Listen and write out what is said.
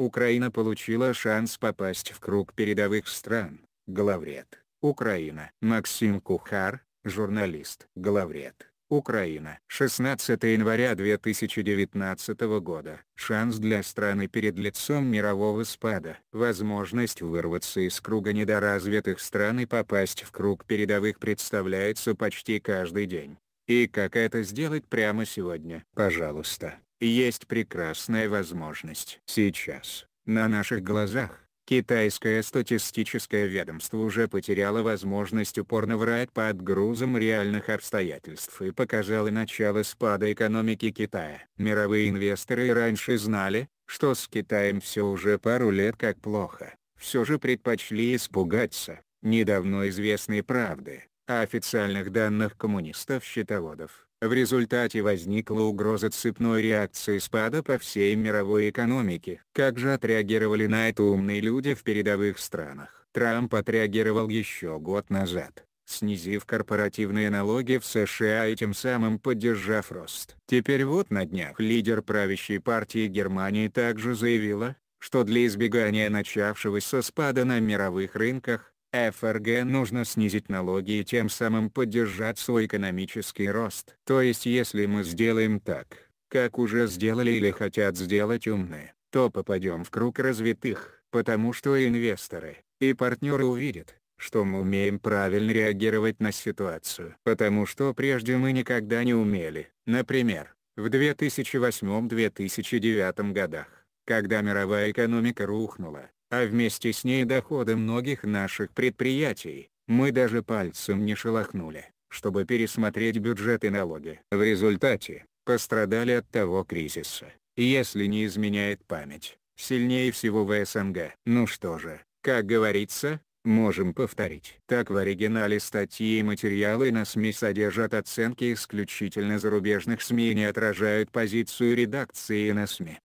Украина получила шанс попасть в круг передовых стран. Главред. Украина. Максим Кухар, журналист. Главред. Украина. 16 января 2019 года. Шанс для страны перед лицом мирового спада. Возможность вырваться из круга недоразвитых стран и попасть в круг передовых представляется почти каждый день. И как это сделать прямо сегодня? Пожалуйста, есть прекрасная возможность. Сейчас, на наших глазах, китайское статистическое ведомство уже потеряло возможность упорно врать под грузом реальных обстоятельств и показало начало спада экономики Китая. Мировые инвесторы раньше знали, что с Китаем все уже пару лет как плохо, все же предпочли испугаться недавно известной правды, о официальных данных коммунистов-счетоводов в результате возникла угроза цепной реакции спада по всей мировой экономике. Как же отреагировали на это умные люди в передовых странах? Трамп отреагировал еще год назад, снизив корпоративные налоги в США и тем самым поддержав рост. Теперь вот на днях лидер правящей партии Германии также заявила, что для избегания начавшегося спада на мировых рынках, ФРГ нужно снизить налоги и тем самым поддержать свой экономический рост. То есть если мы сделаем так, как уже сделали или хотят сделать умные, то попадем в круг развитых, потому что инвесторы и партнеры увидят, что мы умеем правильно реагировать на ситуацию. Потому что прежде мы никогда не умели. Например, в 2008-2009 годах, когда мировая экономика рухнула, а вместе с ней доходы многих наших предприятий, мы даже пальцем не шелохнули, чтобы пересмотреть бюджет и налоги. В результате, пострадали от того кризиса, если не изменяет память, сильнее всего в СНГ. Ну что же, как говорится, можем повторить. Так в оригинале статьи и материалы на СМИ содержат оценки исключительно зарубежных СМИ и не отражают позицию редакции на СМИ.